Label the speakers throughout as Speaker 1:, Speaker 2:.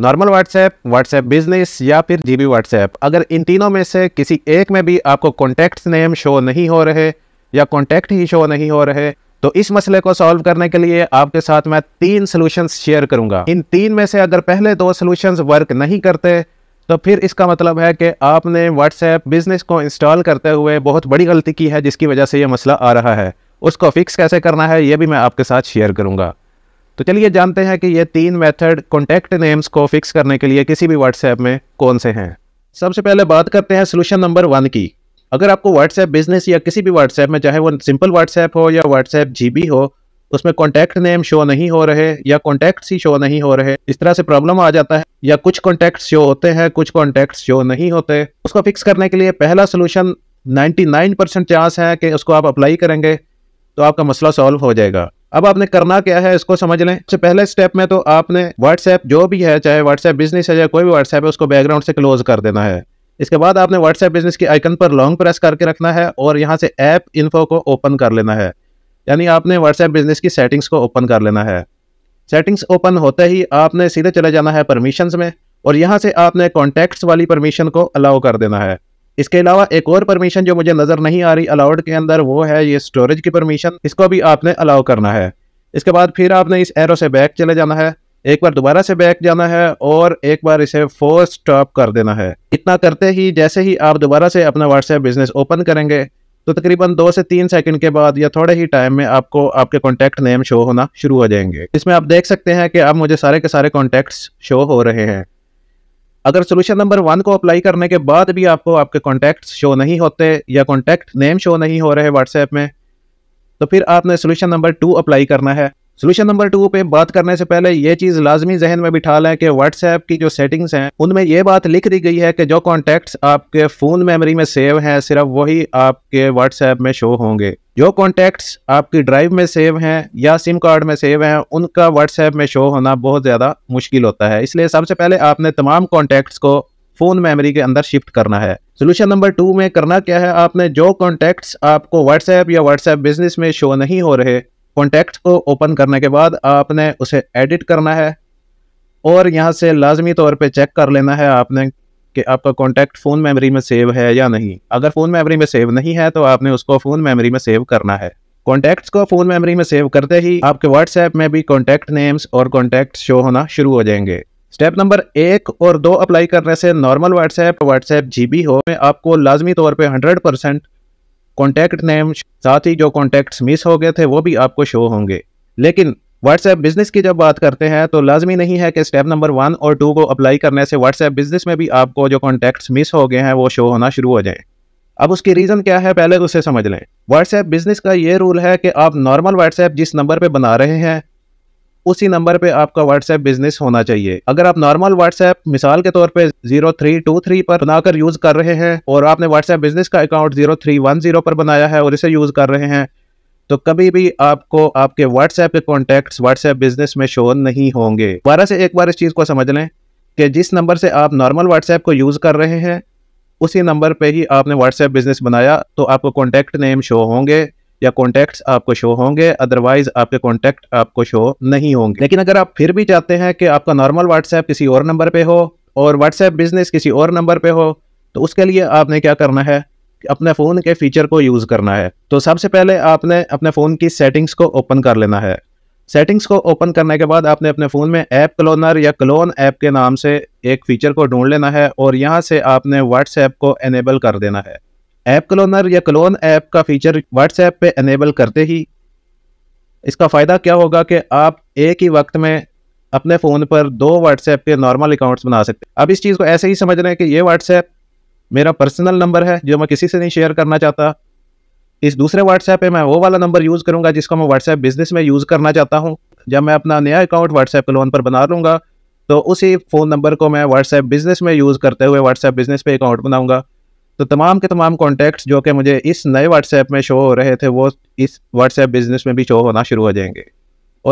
Speaker 1: normal WhatsApp WhatsApp business या फिर GB WhatsApp अगर इन तीनों में से किसी एक में भी आपको कॉन्टैक्ट नेम शो नहीं हो रहे या कॉन्टैक्ट ही शो नहीं हो रहे तो इस मसले को सॉल्व करने के लिए आपके साथ मैं तीन सोल्यूशन शेयर करूंगा इन तीन में से अगर पहले दो सोल्यूशन वर्क नहीं करते तो फिर इसका मतलब है कि आपने व्हाट्सएप बिजनेस को इंस्टॉल करते हुए बहुत बड़ी गलती की है जिसकी वजह से ये मसला आ रहा है उसको फिक्स कैसे करना है ये भी मैं आपके साथ शेयर करूंगा तो चलिए जानते हैं कि ये तीन मेथड कॉन्टैक्ट नेम्स को फिक्स करने के लिए किसी भी व्हाट्सएप में कौन से हैं सबसे पहले बात करते हैं सोल्यूशन नंबर वन की अगर आपको व्हाट्सएप बिजनेस या किसी भी व्हाट्सएप में चाहे वो सिंपल व्हाट्सएप हो या व्हाट्सएप जीबी हो उसमें कॉन्टैक्ट नेम शो नहीं हो रहे या कॉन्टैक्ट ही शो नहीं हो रहे इस तरह से प्रॉब्लम आ जाता है या कुछ कॉन्टैक्ट शो होते हैं कुछ कॉन्टैक्ट शो नहीं होते उसको फिक्स करने के लिए पहला सोल्यूशन 99% चांस है कि उसको आप अप्लाई करेंगे तो आपका मसला सॉल्व हो जाएगा अब आपने करना क्या है इसको समझ लें सबसे अच्छा, पहले स्टेप में तो आपने व्हाट्सएप जो भी है चाहे व्हाट्सएप बिजनेस है या कोई भी व्हाट्सएप है उसको बैकग्राउंड से क्लोज कर देना है इसके बाद आपने व्हाट्सएप बिजनेस के आइकन पर लॉन्ग प्रेस करके रखना है और यहाँ से ऐप इन्फो को ओपन कर लेना है यानी आपने व्हाट्सएप बिजनेस की सेटिंग्स को ओपन कर लेना है सेटिंग्स ओपन होते ही आपने सीधे चले जाना है परमिशंस में और यहाँ से आपने कॉन्टैक्ट्स वाली परमिशन को अलाउ कर देना है इसके अलावा एक और परमिशन जो मुझे नज़र नहीं आ रही अलाउड के अंदर वो है ये स्टोरेज की परमिशन इसको भी आपने अलाउ करना है इसके बाद फिर आपने इस एरो से बैक चले जाना है एक बार दोबारा से बैक जाना है और एक बार इसे फोर्स स्टॉप कर देना है इतना करते ही जैसे ही आप दोबारा से अपना व्हाट्सएप बिजनेस ओपन करेंगे तो तकरीबन दो से तीन सेकंड के बाद या थोड़े ही टाइम में आपको आपके कॉन्टैक्ट नेम शो होना शुरू हो जाएंगे इसमें आप देख सकते हैं कि अब मुझे सारे के सारे कॉन्टैक्ट्स शो हो रहे हैं अगर सोल्यूशन नंबर वन को अप्लाई करने के बाद भी आपको आपके कॉन्टैक्ट शो नहीं होते या कॉन्टैक्ट नेम शो नहीं हो रहे व्हाट्सएप में तो फिर आपने सोल्यूशन नंबर टू अप्लाई करना है सोल्यूशन नंबर टू पे बात करने से पहले ये चीज़ लाजमी जहन में बिठा लें कि व्हाट्सएप की जो सेटिंग्स हैं उनमें ये बात लिख दी गई है कि जो कॉन्टैक्ट्स आपके फ़ोन मेमोरी में सेव हैं सिर्फ वही आपके व्हाट्सएप में शो होंगे जो कॉन्टैक्ट्स आपकी ड्राइव में सेव हैं या सिम कार्ड में सेव हैं उनका व्हाट्सएप में शो होना बहुत ज़्यादा मुश्किल होता है इसलिए सबसे पहले आपने तमाम कॉन्टैक्ट्स को फ़ोन मेमोरी के अंदर शिफ्ट करना है सोल्यूशन नंबर टू में करना क्या है आपने जो कॉन्टैक्ट्स आपको व्हाट्सएप या व्हाट्सएप बिजनेस में शो नहीं हो रहे कॉन्टैक्ट को ओपन करने के बाद आपने उसे एडिट करना है और यहाँ से लाजमी तौर पर चेक कर लेना है आपने कि आपका कॉन्टैक्ट फ़ोन मेमोरी में सेव है या नहीं अगर फ़ोन मेमोरी में सेव नहीं है तो आपने उसको फ़ोन मेमोरी में सेव करना है कॉन्टैक्ट्स को फ़ोन मेमोरी में सेव करते ही आपके व्हाट्सएप में भी कॉन्टैक्ट नेम्स और कॉन्टैक्ट शो होना शुरू हो जाएंगे स्टेप नंबर एक और दो अप्लाई करने से नॉर्मल व्हाट्सएप व्हाट्सएप जी हो में आपको लाजमी तौर पर हंड्रेड परसेंट कॉन्टैक्ट नेम साथ ही जो कॉन्टैक्ट्स मिस हो गए थे वो भी आपको शो होंगे लेकिन व्हाट्सएप बिजनेस की जब बात करते हैं तो लाजमी नहीं है कि स्टेप नंबर वन और टू को अप्लाई करने से व्हाट्सएप बिजनेस में भी आपको जो कॉन्टैक्ट्स मिस हो गए हैं वो शो होना शुरू हो जाएं अब उसकी रीज़न क्या है पहले तो उसे समझ लें व्हाट्सएप बिजनेस का ये रूल है कि आप नॉर्मल व्हाट्सएप जिस नंबर पर बना रहे हैं उसी नंबर पे आपका व्हाट्सएप बिजनेस होना चाहिए अगर आप नॉर्मल व्हाट्सएप मिसाल के तौर पे 0323 पर बनाकर यूज कर रहे हैं और आपने व्हाट्सएप बिजनेस का अकाउंट 0310 पर बनाया है और इसे यूज कर रहे हैं तो कभी भी आपको आपके व्हाट्सएप के कॉन्टेक्ट व्हाट्सएप बिजनेस में शो नहीं होंगे दोबारा से एक बार इस चीज़ को समझ लें कि जिस नंबर से आप नॉर्मल व्हाट्सएप को यूज़ कर रहे हैं उसी नंबर पे ही आपने व्हाट्सएप बिजनेस बनाया तो आपको कॉन्टैक्ट नेम शो होंगे या कॉन्टैक्ट्स आपको शो होंगे अदरवाइज आपके कॉन्टैक्ट आपको शो नहीं होंगे लेकिन अगर आप फिर भी चाहते हैं कि आपका नॉर्मल व्हाट्सएप किसी और नंबर पे हो और व्हाट्सएप बिजनेस किसी और नंबर पे हो तो उसके लिए आपने क्या करना है अपने फ़ोन के फीचर को यूज़ करना है तो सबसे पहले आपने अपने फ़ोन की सेटिंग्स को ओपन कर लेना है सेटिंग्स को ओपन करने के बाद आपने अपने फ़ोन में ऐप क्लोनर या क्लोन ऐप के नाम से एक फ़ीचर को ढूंढ लेना है और यहाँ से आपने व्हाट्सएप को एनेबल कर देना है ऐप क्लोनर या क्लोन ऐप का फीचर व्हाट्सएप पे एनेबल करते ही इसका फ़ायदा क्या होगा कि आप एक ही वक्त में अपने फ़ोन पर दो व्हाट्सएप के नॉर्मल अकाउंट्स बना सकते हैं अब इस चीज़ को ऐसे ही समझ रहे हैं कि ये व्हाट्सएप मेरा पर्सनल नंबर है जो मैं किसी से नहीं शेयर करना चाहता इस दूसरे व्हाट्सएप पे मैं वो वाला नंबर यूज़ करूँगा जिसका मैं व्हाट्सएप बिजनेस में यूज़ करना चाहता हूँ जब मैं अपना नया अकाउंट व्हाट्सएप लोन पर बना लूँगा तो उसी फ़ोन नंबर को मैं व्हाट्सएप बिजनेस में यूज़ करते हुए व्हाट्सएप बिजनेस पे अकाउंट बनाऊँगा तो तमाम के तमाम कॉन्टैक्ट्स जो कि मुझे इस नए व्हाट्सएप में शो हो रहे थे वो इस व्हाट्सएप बिजनेस में भी शो होना शुरू हो जाएंगे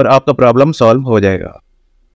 Speaker 1: और आपका प्रॉब्लम सॉल्व हो जाएगा